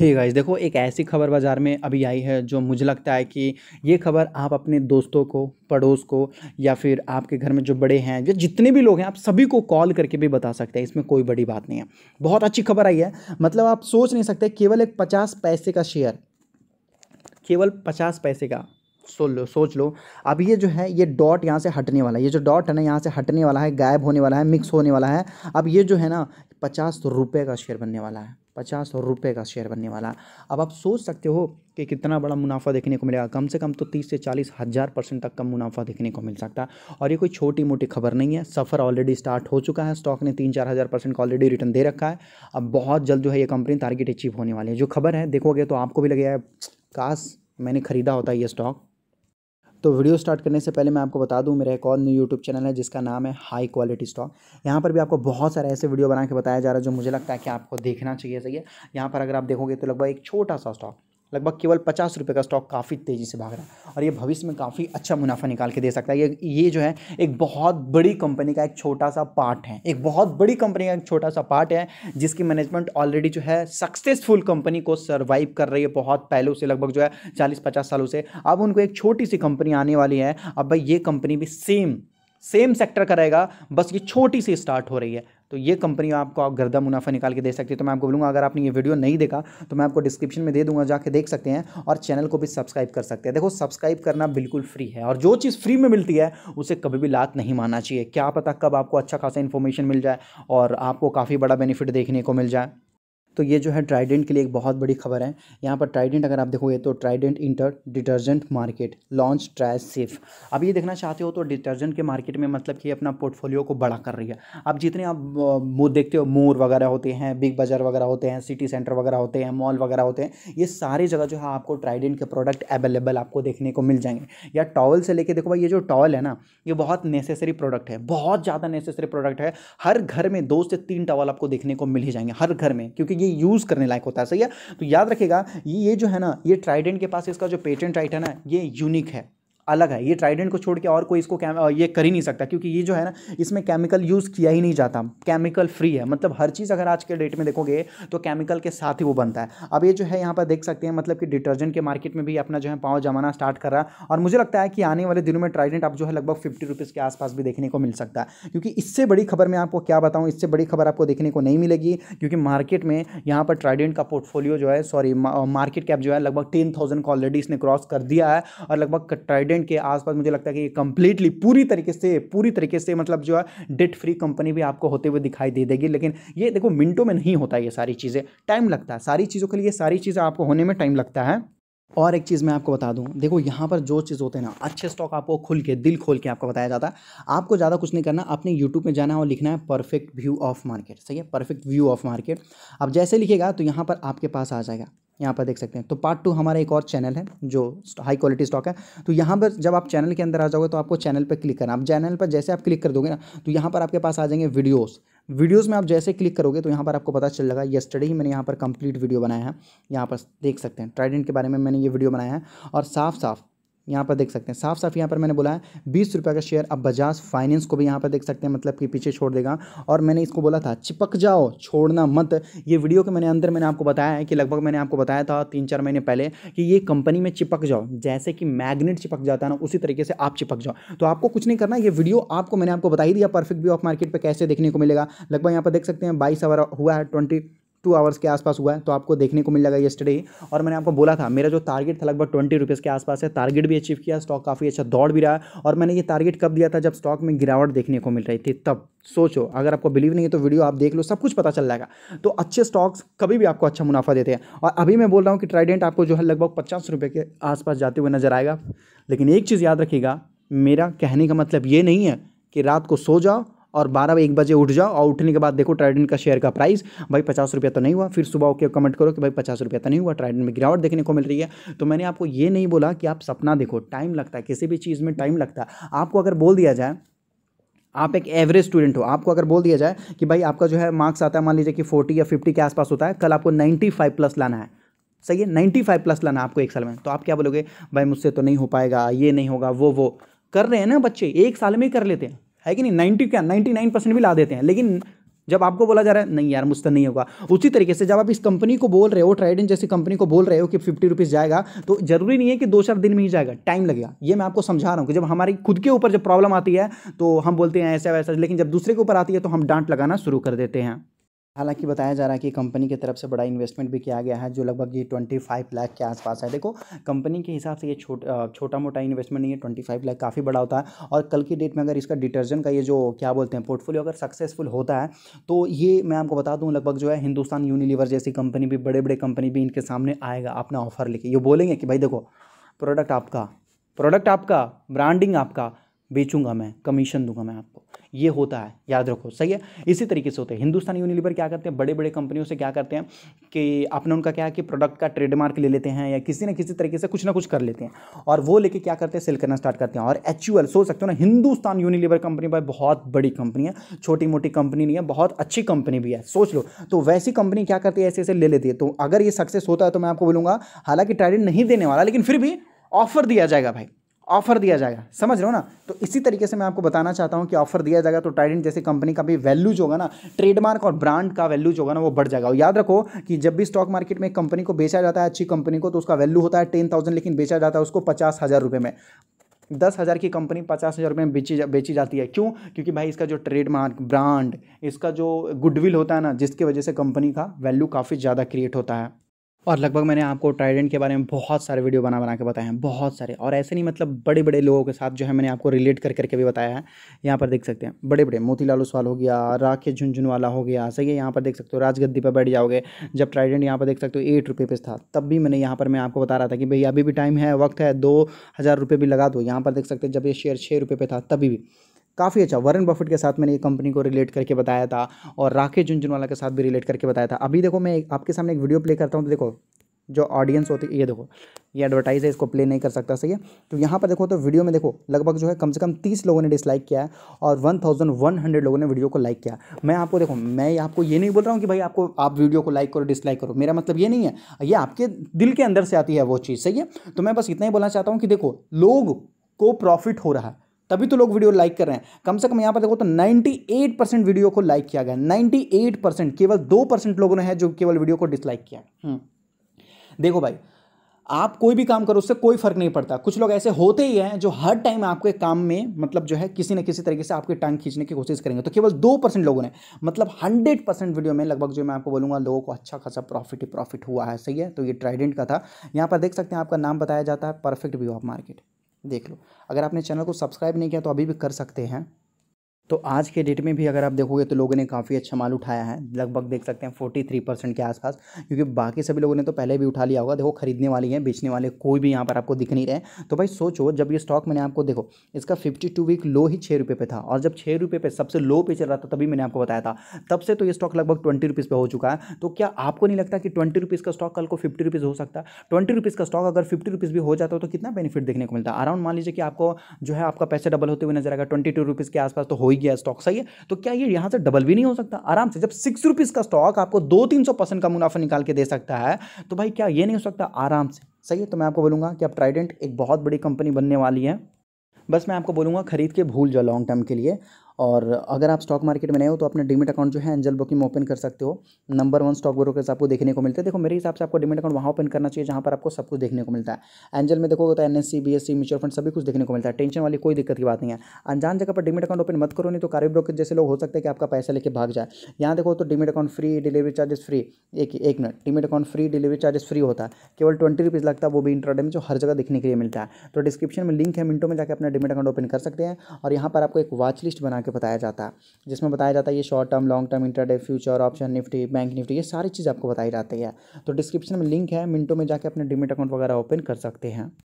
हे hey guys देखो एक ऐसी खबर बाज़ार में अभी आई है जो मुझे लगता है कि ये खबर आप अपने दोस्तों को पड़ोस को या फिर आपके घर में जो बड़े हैं या जितने भी लोग हैं आप सभी को कॉल करके भी बता सकते हैं इसमें कोई बड़ी बात नहीं है बहुत अच्छी खबर आई है मतलब आप सोच नहीं सकते केवल एक पचास पैसे का शेयर केवल पचास पैसे का सो लो सोच लो अब ये जो है ये डॉट यहाँ से हटने वाला है ये जो डॉट है ना यहाँ से हटने वाला है गायब होने वाला है मिक्स होने वाला है अब ये जो है ना पचास रुपये का शेयर बनने वाला है पचास रुपये का शेयर बनने वाला है अब आप सोच सकते हो कि कितना बड़ा मुनाफा देखने को मिलेगा कम से कम तो तीस से चालीस हज़ार परसेंट तक का मुनाफा देखने को मिल सकता है और ये कोई छोटी मोटी खबर नहीं है सफ़र ऑलरेडी स्टार्ट हो चुका है स्टॉक ने तीन चार हज़ार परसेंट का ऑलरेडी रिटर्न दे रखा है अब बहुत जल्द जो है ये कंपनी टारगेट अचीव होने वाली है जो खबर है देखोगे तो आपको भी लगेगा काश मैंने ख़रीदा होता ये स्टॉक तो वीडियो स्टार्ट करने से पहले मैं आपको बता दूं मेरा एक और न्यू यूट्यूब चैनल है जिसका नाम है हाई क्वालिटी स्टॉक यहाँ पर भी आपको बहुत सारे ऐसे वीडियो बना के बताया जा रहा है जो मुझे लगता है कि आपको देखना चाहिए सही है यहाँ पर अगर आप देखोगे तो लगभग एक छोटा सा स्टॉक लगभग केवल पचास रुपये का स्टॉक काफ़ी तेज़ी से भाग रहा है और ये भविष्य में काफ़ी अच्छा मुनाफा निकाल के दे सकता है ये ये जो है एक बहुत बड़ी कंपनी का एक छोटा सा पार्ट है एक बहुत बड़ी कंपनी का एक छोटा सा पार्ट है जिसकी मैनेजमेंट ऑलरेडी जो है सक्सेसफुल कंपनी को सर्वाइव कर रही है बहुत पहले से लगभग जो है चालीस पचास सालों से अब उनको एक छोटी सी कंपनी आने वाली है अब भाई ये कंपनी भी सेम सेम सेक्टर का रहेगा बस ये छोटी सी स्टार्ट हो रही है तो ये कंपनी आपको आप गर्दा मुनाफा निकाल के दे सकती है तो मैं आपको बोलूँगा अगर आपने ये वीडियो नहीं देखा तो मैं आपको डिस्क्रिप्शन में दे दूंगा जाके देख सकते हैं और चैनल को भी सब्सक्राइब कर सकते हैं देखो सब्सक्राइब करना बिल्कुल फ्री है और जो चीज़ फ्री में मिलती है उसे कभी भी लात नहीं मानना चाहिए क्या पता कब आपको अच्छा खासा इन्फॉर्मेशन मिल जाए और आपको काफ़ी बड़ा बेनिफिट देखने को मिल जाए तो ये जो है ट्राइडेंट के लिए एक बहुत बड़ी खबर है यहाँ पर ट्राइडेंट अगर आप देखोगे तो Trident enter detergent market launch try safe अब ये देखना चाहते हो तो डिटर्जेंट के मार्केट में मतलब कि अपना पोर्टफोलियो को बड़ा कर रही है आप जितने आप देखते हो मोर वगैरह होते हैं बिग बाज़ार वगैरह होते हैं सिटी सेंटर वगैरह होते हैं मॉल वगैरह होते हैं ये सारी जगह जो है आपको ट्राइडेंट के प्रोडक्ट अवेलेबल आपको देखने को मिल जाएंगे या टॉवल से लेके देखो भाई ये जो टॉवल है ना ये बहुत नेसेसरी प्रोडक्ट है बहुत ज़्यादा नेसेसरी प्रोडक्ट है हर घर में दो से तीन टॉवल आपको देखने को मिल ही जाएंगे हर घर में क्योंकि ये ये यूज़ करने लायक होता है सही है तो याद रखेगा ये जो है ना ये ट्राइडेंट के पास इसका जो पेटेंट राइट है ना ये यूनिक है अलग है ये ट्राइडेंट को छोड़ के और कोई इसको ये कर ही नहीं सकता क्योंकि ये जो है ना इसमें केमिकल यूज़ किया ही नहीं जाता केमिकल फ्री है मतलब हर चीज़ अगर आज के डेट में देखोगे तो केमिकल के साथ ही वो बनता है अब ये जो है यहाँ पर देख सकते हैं मतलब कि डिटर्जेंट के मार्केट में भी अपना जो है पाँव जमाना स्टार्ट कर रहा है और मुझे लगता है कि आने वाले दिनों में ट्राइडेंट अब जो है लगभग फिफ्टी रुपीज़ के आसपास भी देखने को मिल सकता है क्योंकि इससे बड़ी खबर मैं आपको क्या बताऊँ इससे बड़ी खबर आपको देखने को नहीं मिलेगी क्योंकि मार्केट में यहाँ पर ट्राइडेंट का पोर्टफोलियो जो है सॉरी मार्केट कैप जो है लगभग टेन थाउजेंड का ऑलरेडी इसने क्रॉस कर दिया है और लगभग ट्राइडेंट डिविडेंड के आसपास मुझे लगता है कि ये कंप्लीटली पूरी तरीके से पूरी तरीके से मतलब जो है डेट फ्री कंपनी भी आपको होते हुए दिखाई दे देगी लेकिन ये देखो मिनटों में नहीं होता ये सारी चीज़ें टाइम लगता है सारी चीज़ों के लिए सारी चीज़ें आपको होने में टाइम लगता है और एक चीज़ मैं आपको बता दूं देखो यहाँ पर जो चीज़ होते हैं ना अच्छे स्टॉक आपको खुल के दिल खोल के आपको बताया जाता है आपको ज़्यादा कुछ नहीं करना अपने यूट्यूब में जाना है और लिखना है परफेक्ट व्यू ऑफ मार्केट सही है परफेक्ट व्यू ऑफ मार्केट अब जैसे लिखेगा तो यहाँ पर आपके पास आ जाएगा यहाँ पर देख सकते हैं तो पार्ट टू हमारा एक और चैनल है जो हाई क्वालिटी स्टॉक है तो यहाँ पर जब आप चैनल के अंदर आ जाओगे तो आपको चैनल पर क्लिक करना आप चैनल पर जैसे आप क्लिक कर दोगे ना तो यहाँ पर आपके पास आ जाएंगे वीडियोस वीडियोस में आप जैसे क्लिक करोगे तो यहाँ पर आपको पता चल जाएगा येस्टरडे ही मैंने यहाँ पर कंप्लीट वीडियो बनाया है यहाँ पर देख सकते हैं ट्राइडेंट के बारे में मैंने ये वीडियो बनाया है और साफ साफ यहाँ पर देख सकते हैं साफ साफ यहाँ पर मैंने बोला है बीस रुपये का शेयर अब बजाज फाइनेंस को भी यहाँ पर देख सकते हैं मतलब कि पीछे छोड़ देगा और मैंने इसको बोला था चिपक जाओ छोड़ना मत ये वीडियो के मैंने अंदर मैंने आपको बताया है कि लगभग मैंने आपको बताया था तीन चार महीने पहले कि ये कंपनी में चिपक जाओ जैसे कि मैग्नेट चिपक जाता है ना उसी तरीके से आप चिपक जाओ तो आपको कुछ नहीं करना ये वीडियो आपको मैंने आपको बता ही दिया परफेक्ट व्यू ऑफ मार्केट पर कैसे देखने को मिलेगा लगभग यहाँ पर देख सकते हैं बाईस अवर हुआ है ट्वेंटी टू आवर्स के आसपास हुआ है तो आपको देखने को मिल जाएगा येस्टडे और मैंने आपको बोला था मेरा जो टारगेट था लगभग ट्वेंटी रुपीज़ के आसपास है टारगेट भी अचीव किया स्टॉक काफ़ी अच्छा दौड़ भी रहा और मैंने ये टारगेट कब दिया था जब स्टॉक में गिरावट देखने को मिल रही थी तब सोचो अगर आपको बिलीव नहीं है तो वीडियो आप देख लो सब कुछ पता चल जाएगा तो अच्छे स्टॉक्स कभी भी आपको अच्छा मुनाफा देते हैं और अभी मैं बोल रहा हूँ कि ट्राइडेंट आपको जो है लगभग पचास रुपये के आसपास जाते हुए नजर आएगा लेकिन एक चीज़ याद रखिएगा मेरा कहने का मतलब ये नहीं है कि रात को सो जाओ और बारह एक बजे उठ जाओ और उठने के बाद देखो ट्राइडेंट का शेयर का प्राइस भाई पचास रुपया तो नहीं हुआ फिर सुबह ओके कमेंट करो कि भाई पचास रुपया तो नहीं हुआ ट्राइडेंट में गिरावट देखने को मिल रही है तो मैंने आपको ये नहीं बोला कि आप सपना देखो टाइम लगता है किसी भी चीज़ में टाइम लगता है आपको अगर बोल दिया जाए आप एक एवरेज स्टूडेंट हो आपको अगर बोल दिया जाए कि भाई आपका जो है मार्क्स आता है मान लीजिए कि फोर्टी या फिफ्टी के आसपास होता है कल आपको नाइन्टी फाइव प्लस लाना है सही है नाइन्टी फाइव प्लस लाना आपको एक साल में तो आप क्या बोलोगे भाई मुझसे तो नहीं हो पाएगा ये नहीं होगा वो वो कर रहे हैं ना बच्चे एक साल में ही कर लेते हैं है कि नहीं नाइन्टी क्या नाइन्टी नाइन परसेंट भी ला देते हैं लेकिन जब आपको बोला जा रहा है नहीं यार मुझसे तो नहीं होगा उसी तरीके से जब आप इस कंपनी को बोल रहे हो ट्राइडेंट जैसी कंपनी को बोल रहे हो कि फिफ्टी रुपीज़ जाएगा तो जरूरी नहीं है कि दो चार दिन में ही जाएगा टाइम लगेगा ये मैं आपको समझा रहा हूँ कि जब हमारी खुद के ऊपर जब प्रॉब्लम आती है तो हम बोलते हैं ऐसा वैसा लेकिन जब दूसरे के ऊपर आती है तो हम डांट लगाना शुरू कर देते हैं हालांकि बताया जा रहा है कि कंपनी की तरफ से बड़ा इन्वेस्टमेंट भी किया गया है जो लगभग ये ट्वेंटी फाइव लाख के आसपास है देखो कंपनी के हिसाब से ये छोट छोटा मोटा इन्वेस्टमेंट नहीं है ट्वेंटी फाइव लाख काफ़ी बड़ा होता है और कल की डेट में अगर इसका डिटर्जेंट का ये जो क्या बोलते हैं पोर्टफोलियो अगर सक्सेसफुल होता है तो ये मैं आपको बता दूँ लगभग जो है हिंदुस्तान यूनिलीवर जैसी कंपनी भी बड़े बड़े कंपनी भी इनके सामने आएगा अपना ऑफर लेके ये बोलेंगे कि भाई देखो प्रोडक्ट आपका प्रोडक्ट आपका ब्रांडिंग आपका बेचूंगा मैं कमीशन दूंगा मैं आपको ये होता है याद रखो सही है इसी तरीके से होते हैं हिंदुस्तान यूनिलीवर क्या करते हैं बड़े बड़े कंपनियों से क्या करते हैं कि आपने उनका क्या है कि प्रोडक्ट का ट्रेडमार्क ले लेते हैं या किसी न किसी तरीके से कुछ ना कुछ कर लेते हैं और वो लेके क्या करते हैं सेल करना स्टार्ट करते हैं और एच सोच सकते हो ना हिंदुस्तान यूनिलीवर कंपनी भाई बहुत बड़ी कंपनी है छोटी मोटी कंपनी नहीं है बहुत अच्छी कंपनी भी है सोच लो तो वैसी कंपनी क्या करती है ऐसे ऐसे ले लेती है तो अगर ये सक्सेस होता है तो मैं आपको बोलूँगा हालांकि ट्रेडिंग नहीं देने वाला लेकिन फिर भी ऑफर दिया जाएगा भाई ऑफर दिया जाएगा समझ रहे हो ना तो इसी तरीके से मैं आपको बताना चाहता हूँ कि ऑफर दिया जाएगा तो टाइडेंट जैसे कंपनी का भी वैल्यू जो होगा ना ट्रेडमार्क और ब्रांड का वैल्यू जो होगा ना वो बढ़ जाएगा और याद रखो कि जब भी स्टॉक मार्केट में कंपनी को बेचा जाता है अच्छी कंपनी को तो उसका वैल्यू होता है टेन थाउजेंड लेकिन बेचा जाता है उसको पचास हज़ार रुपये में दस हज़ार की कंपनी पचास हज़ार रुपये में बेची जा, बेची जाती है क्यों क्योंकि भाई इसका जो ट्रेडमार्क ब्रांड इसका जो गुडविल होता है ना जिसकी वजह से कंपनी का वैल्यू काफ़ी ज़्यादा क्रिएट होता है और लगभग मैंने आपको ट्राइडेंट के बारे में बहुत सारे वीडियो बना बना के बताए हैं बहुत सारे और ऐसे नहीं मतलब बड़े बड़े लोगों के साथ जो है मैंने आपको रिलेट कर करके भी बताया है यहाँ पर देख सकते हैं बड़े बड़े मोतीलाल उसवाल हो गया झुंझुन वाला हो गया सही है यहाँ पर देख सकते हो राजगद्दी पर बैठ जाओगे जब ट्राइडेंट यहाँ पर देख सकते हो एट रुपये पे था तब भी मैंने यहाँ पर मैं आपको बता रहा था कि भाई अभी भी टाइम है वक्त है दो हज़ार रुपये भी लगा दो यहाँ पर देख सकते जब ये शेयर छः रुपये पे था तभी भी काफ़ी अच्छा वरन बफेट के साथ मैंने ये कंपनी को रिलेट करके बताया था और राकेश झुंझुनवाला के साथ भी रिलेट करके बताया था अभी देखो मैं आपके सामने एक वीडियो प्ले करता हूँ तो देखो जो ऑडियंस होती है ये देखो ये एडवर्टाइज है इसको प्ले नहीं कर सकता सही है तो यहाँ पर देखो तो वीडियो में देखो लगभग जो है कम से कम तीस लोगों ने डिसलाइक किया है और वन थाउजेंड वन हंड्रेड लोगों ने वीडियो को लाइक किया मैं आपको देखो मैं आपको ये नहीं बोल रहा हूँ कि भाई आपको आप वीडियो को लाइक करो डिसलाइक करो मेरा मतलब ये नहीं है ये आपके दिल के अंदर से आती है वो चीज़ सही है तो मैं बस इतना ही बोलना चाहता हूँ कि देखो लोग को प्रॉफिट हो रहा है तभी तो लोग वीडियो लाइक कर रहे हैं कम से कम यहाँ पर देखो तो 98 परसेंट वीडियो को लाइक किया गया 98 परसेंट केवल दो परसेंट लोगों ने है जो केवल वीडियो को डिसलाइक किया हम्म। देखो भाई आप कोई भी काम करो उससे कोई फर्क नहीं पड़ता कुछ लोग ऐसे होते ही हैं जो हर टाइम आपके काम में मतलब जो है किसी न किसी तरीके से आपकी टांग खींचने की कोशिश करेंगे तो केवल दो परसेंट लोगों ने मतलब हंड्रेड परसेंट वीडियो में लगभग जो मैं आपको बोलूँगा लोगों को अच्छा खासा प्रॉफिट ही प्रॉफिट हुआ है सही है तो ये ट्राइडेंट का था यहाँ पर देख सकते हैं आपका नाम बताया जाता है परफेक्ट व्यू ऑफ मार्केट देख लो अगर आपने चैनल को सब्सक्राइब नहीं किया तो अभी भी कर सकते हैं तो आज के डेट में भी अगर आप देखोगे तो लोगों ने काफ़ी अच्छा माल उठाया है लगभग देख सकते हैं फोर्टी थ्री परसेंट के आसपास क्योंकि बाकी सभी लोगों ने तो पहले भी उठा लिया होगा देखो खरीदने वाली हैं बेचने वाले कोई भी यहाँ पर आपको दिख नहीं रहे तो भाई सोचो जब ये स्टॉक मैंने आपको देखो इसका फिफ्टी टू वीक लो ही छः रुपये पे था और जब छः रुपये पे सबसे लो पे चल रहा था तभी मैंने आपको बताया था तब से तो ये स्टॉक लगभग ट्वेंटी रुपीज़ हो चुका है तो क्या आपको नहीं लगता कि ट्वेंटी रुपीज़ का स्टॉक कल को फिफ्टी रुपीज़ हो सकता है ट्वेंटी रुपीज़ का स्टॉक अगर फिफ्टी रुपीज़ भी हो जाता तो कितना बेनिफिट देखने को मिलता अराउंड मान लीजिए कि आपको जो है आपका पैसे डबल होते हुए नजर आएगा ट्वेंटी टू रुपीज़ के आसपास तो हो गया स्टॉक सही है तो क्या ये यहाँ से डबल भी नहीं हो सकता आराम से जब सिक्स रुपीज़ का स्टॉक आपको दो तीन सौ परसेंट का मुनाफा निकाल के दे सकता है तो भाई क्या ये नहीं हो सकता आराम से सही है तो मैं आपको बोलूँगा कि अब ट्राइडेंट एक बहुत बड़ी कंपनी बनने वाली है बस मैं आपको बोलूँगा खरीद के भूल जाओ लॉन्ग टर्म के लिए और अगर आप स्टॉक मार्केट में नए हो तो अपना डिमिट अकाउंट जो है एंजल ब्रोकिंग ओपन कर सकते हो नंबर वन स्टॉक ब्रोकर्स आपको देखने को मिलते हैं देखो मेरे हिसाब से आपको डिमिट अकाउंट वहाँ ओपन करना चाहिए जहाँ पर आपको सब कुछ देखने को मिलता है एंजल में देखो तो N S C B S C mutual fund सभी कुछ देखने को मिलता है टेंशन वाली कोई दिक्कत की बात नहीं है अनजान जगह पर डिमिट अकाउंट ओपन मत करो नहीं तो कार्य ब्रोकर जैसे लोग हो सकते हैं कि आपका पैसा लेके भाग जाए यहाँ देखो तो demat account free delivery charges free एक एक minute demat account free delivery charges free होता है केवल ट्वेंटी रुपीज़ लगता है वो भी इंटरडे में जो हर जगह देखने के लिए मिलता है तो डिस्क्रिप्शन में लिंक है मिनटों में जाकर अपना डिमिट अकाउंट ओपन कर सकते हैं और यहाँ पर आपको एक वॉच लिस्ट बना करके बताया जाता है जिसमें बताया जाता है ये short term long term intraday future option Nifty bank Nifty ये सारी चीज़ आपको बताई जाती है तो डिस्क्रिप्शन में लिंक है मिनटों में जाकर अपने डिमिट अकाउंट वगैरह ओपन कर सकते हैं